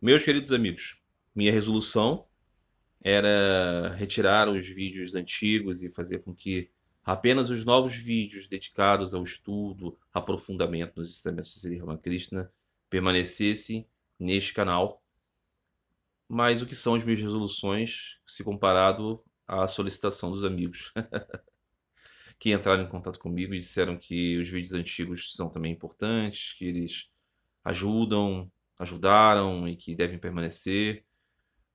Meus queridos amigos, minha resolução era retirar os vídeos antigos e fazer com que apenas os novos vídeos dedicados ao estudo, aprofundamento nos ensinamentos de Sri Ramakrishna permanecessem neste canal. Mas o que são as minhas resoluções se comparado à solicitação dos amigos que entraram em contato comigo e disseram que os vídeos antigos são também importantes, que eles ajudam ajudaram e que devem permanecer.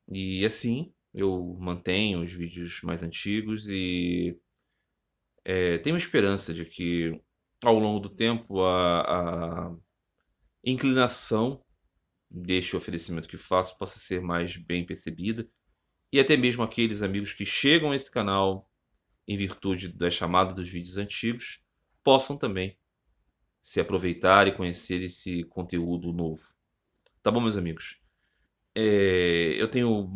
E assim, eu mantenho os vídeos mais antigos e é, tenho esperança de que ao longo do tempo a, a inclinação deste oferecimento que faço possa ser mais bem percebida e até mesmo aqueles amigos que chegam a esse canal em virtude da chamada dos vídeos antigos possam também se aproveitar e conhecer esse conteúdo novo. Tá bom, meus amigos? É, eu tenho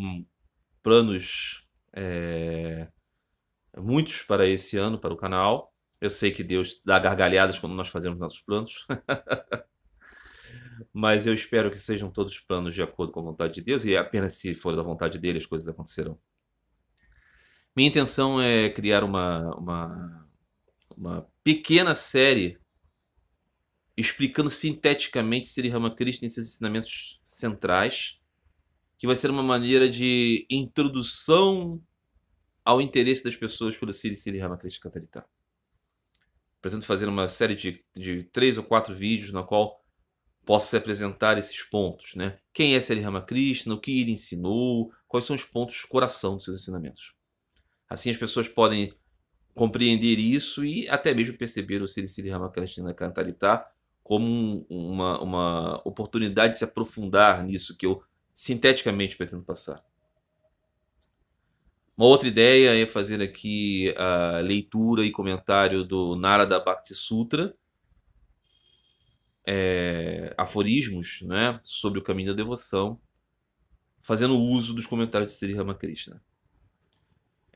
planos é, muitos para esse ano, para o canal. Eu sei que Deus dá gargalhadas quando nós fazemos nossos planos. Mas eu espero que sejam todos planos de acordo com a vontade de Deus e apenas se for da vontade dele as coisas acontecerão. Minha intenção é criar uma, uma, uma pequena série explicando sinteticamente Sri Ramakrishna e seus ensinamentos centrais, que vai ser uma maneira de introdução ao interesse das pessoas pelo Sri Sri Ramakrishna Katarita. Pretendo fazer uma série de, de três ou quatro vídeos na qual possa apresentar esses pontos, né? Quem é Sri Ramakrishna, o que ele ensinou, quais são os pontos coração dos seus ensinamentos. Assim as pessoas podem compreender isso e até mesmo perceber o Sri Sri Ramakrishna Kantarita como uma, uma oportunidade de se aprofundar nisso que eu sinteticamente pretendo passar. Uma outra ideia é fazer aqui a leitura e comentário do Narada Bhakti Sutra, é, aforismos né, sobre o caminho da devoção, fazendo uso dos comentários de Sri Ramakrishna.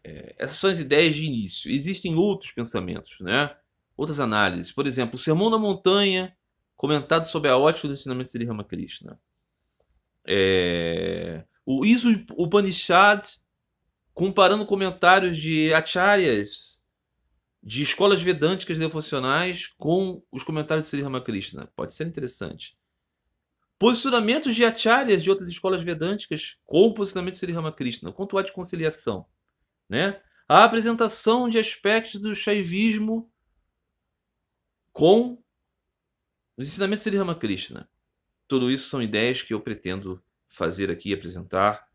É, essas são as ideias de início. Existem outros pensamentos, né? outras análises. Por exemplo, o Sermão da Montanha comentado sobre a ótica do ensinamento de Sri Ramakrishna. É... O Isu Upanishad, comparando comentários de acharyas, de escolas vedânticas devocionais com os comentários de Sri Ramakrishna. Pode ser interessante. Posicionamentos de acharyas de outras escolas vedânticas com o posicionamento de Sri Ramakrishna. Quanto à de conciliação? Né? A apresentação de aspectos do Shaivismo com os ensinamentos de Ramakrishna, tudo isso são ideias que eu pretendo fazer aqui, apresentar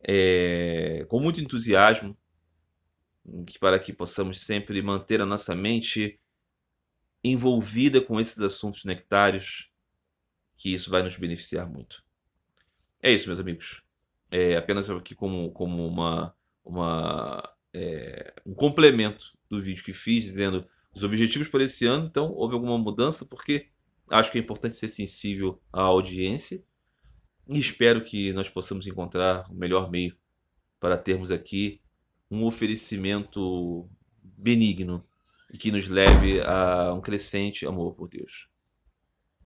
é, com muito entusiasmo, para que possamos sempre manter a nossa mente envolvida com esses assuntos nectários, que isso vai nos beneficiar muito. É isso, meus amigos. É apenas aqui como, como uma, uma é, um complemento do vídeo que fiz, dizendo os objetivos para esse ano. Então, houve alguma mudança, porque Acho que é importante ser sensível à audiência e espero que nós possamos encontrar o melhor meio para termos aqui um oferecimento benigno e que nos leve a um crescente amor por Deus.